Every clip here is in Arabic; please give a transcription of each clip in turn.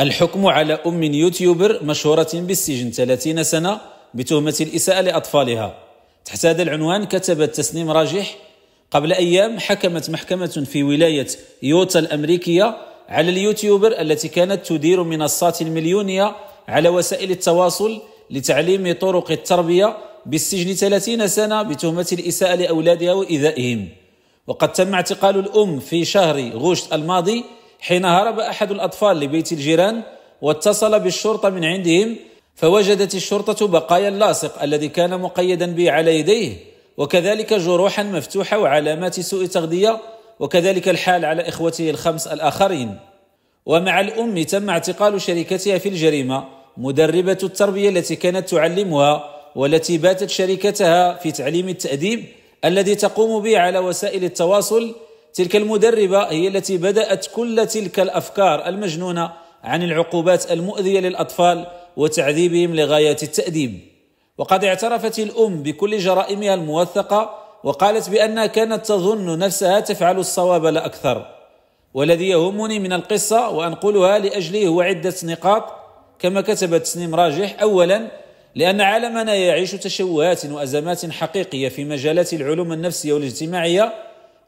الحكم على أم يوتيوبر مشهورة بالسجن 30 سنة بتهمة الإساءة لأطفالها تحت هذا العنوان كتبت تسنيم راجح قبل أيام حكمت محكمة في ولاية يوتا الأمريكية على اليوتيوبر التي كانت تدير منصات المليونية على وسائل التواصل لتعليم طرق التربية بالسجن 30 سنة بتهمة الإساءة لأولادها وإيذائهم وقد تم اعتقال الأم في شهر غشت الماضي حين هرب أحد الأطفال لبيت الجيران واتصل بالشرطة من عندهم فوجدت الشرطة بقايا اللاصق الذي كان مقيدا به على يديه وكذلك جروحا مفتوحة وعلامات سوء تغذية وكذلك الحال على إخوته الخمس الآخرين ومع الأم تم اعتقال شركتها في الجريمة مدربة التربية التي كانت تعلمها والتي باتت شركتها في تعليم التأديب الذي تقوم به على وسائل التواصل تلك المدربة هي التي بدأت كل تلك الأفكار المجنونة عن العقوبات المؤذية للأطفال وتعذيبهم لغاية التأديب وقد اعترفت الأم بكل جرائمها الموثقة وقالت بأنها كانت تظن نفسها تفعل الصواب لا أكثر والذي يهمني من القصة وأنقلها لأجله هو عدة نقاط كما كتبت سنيم راجح أولا لأن عالمنا يعيش تشوهات وأزمات حقيقية في مجالات العلوم النفسية والاجتماعية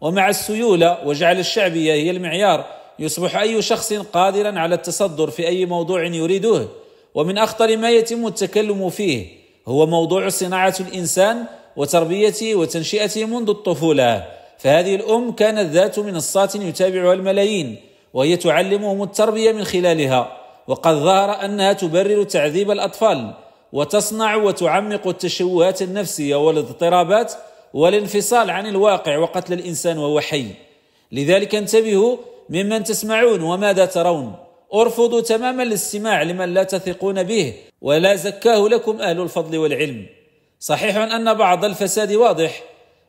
ومع السيولة وجعل الشعبية هي المعيار يصبح أي شخص قادرا على التصدر في أي موضوع يريده ومن أخطر ما يتم التكلم فيه هو موضوع صناعة الإنسان وتربيته وتنشئته منذ الطفولة فهذه الأم كانت ذات منصات يتابعها الملايين وهي تعلمهم التربية من خلالها وقد ظهر أنها تبرر تعذيب الأطفال وتصنع وتعمق التشوهات النفسية والاضطرابات والانفصال عن الواقع وقتل الانسان وهو حي لذلك انتبهوا ممن تسمعون وماذا ترون ارفضوا تماما الاستماع لمن لا تثقون به ولا زكاه لكم اهل الفضل والعلم صحيح ان بعض الفساد واضح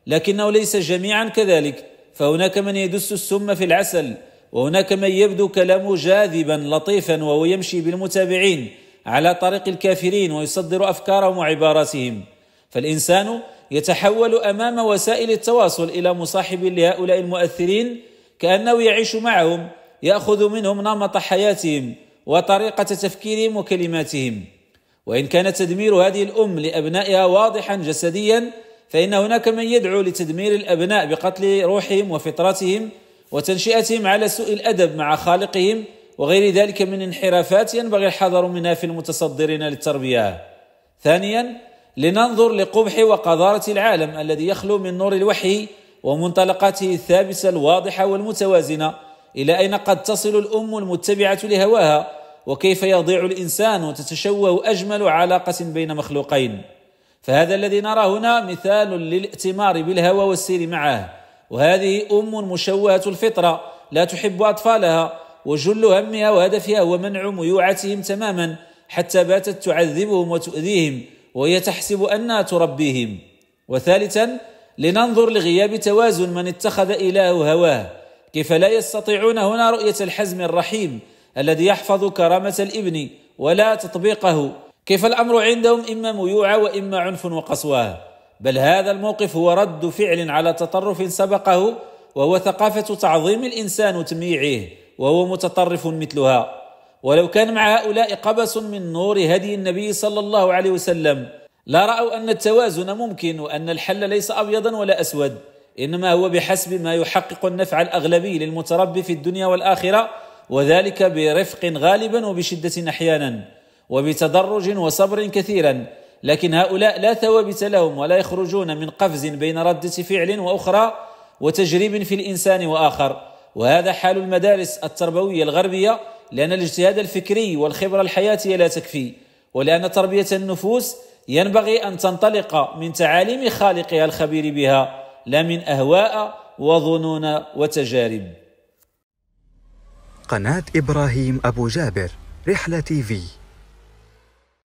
لكنه ليس جميعا كذلك فهناك من يدس السم في العسل وهناك من يبدو كلامه جاذبا لطيفا وهو يمشي بالمتابعين على طريق الكافرين ويصدر افكارهم وعباراتهم فالانسان يتحول امام وسائل التواصل الى مصاحب لهؤلاء المؤثرين كانه يعيش معهم ياخذ منهم نمط حياتهم وطريقه تفكيرهم وكلماتهم وان كان تدمير هذه الام لابنائها واضحا جسديا فان هناك من يدعو لتدمير الابناء بقتل روحهم وفطرتهم وتنشئتهم على سوء الادب مع خالقهم وغير ذلك من انحرافات ينبغي الحذر منها في المتصدرين للتربيه ثانيا لننظر لقبح وقذارة العالم الذي يخلو من نور الوحي ومنطلقاته الثابتة الواضحة والمتوازنة إلى أين قد تصل الأم المتبعة لهواها وكيف يضيع الإنسان وتتشوه أجمل علاقة بين مخلوقين فهذا الذي نرى هنا مثال للائتمار بالهوى والسير معه وهذه أم مشوهة الفطرة لا تحب أطفالها وجل همها وهدفها هو منع ميوعتهم تماما حتى باتت تعذبهم وتؤذيهم وهي تحسب أنها تربيهم وثالثا لننظر لغياب توازن من اتخذ إله هواه كيف لا يستطيعون هنا رؤية الحزم الرحيم الذي يحفظ كرامة الابن ولا تطبيقه كيف الأمر عندهم إما ميوعة وإما عنف وقسوة بل هذا الموقف هو رد فعل على تطرف سبقه وهو ثقافة تعظيم الإنسان وتمييعه وهو متطرف مثلها ولو كان مع هؤلاء قبس من نور هدي النبي صلى الله عليه وسلم لا رأوا أن التوازن ممكن وأن الحل ليس أبيضا ولا أسود إنما هو بحسب ما يحقق النفع الأغلبي للمتربي في الدنيا والآخرة وذلك برفق غالبا وبشدة أحيانا وبتدرج وصبر كثيرا لكن هؤلاء لا ثوابت لهم ولا يخرجون من قفز بين ردة فعل وأخرى وتجريب في الإنسان وآخر وهذا حال المدارس التربوية الغربية لأن الاجتهاد الفكري والخبرة الحياتية لا تكفي ولأن تربية النفوس ينبغي أن تنطلق من تعاليم خالقها الخبير بها لا من أهواء وظنون وتجارب قناة إبراهيم أبو جابر رحلة تي في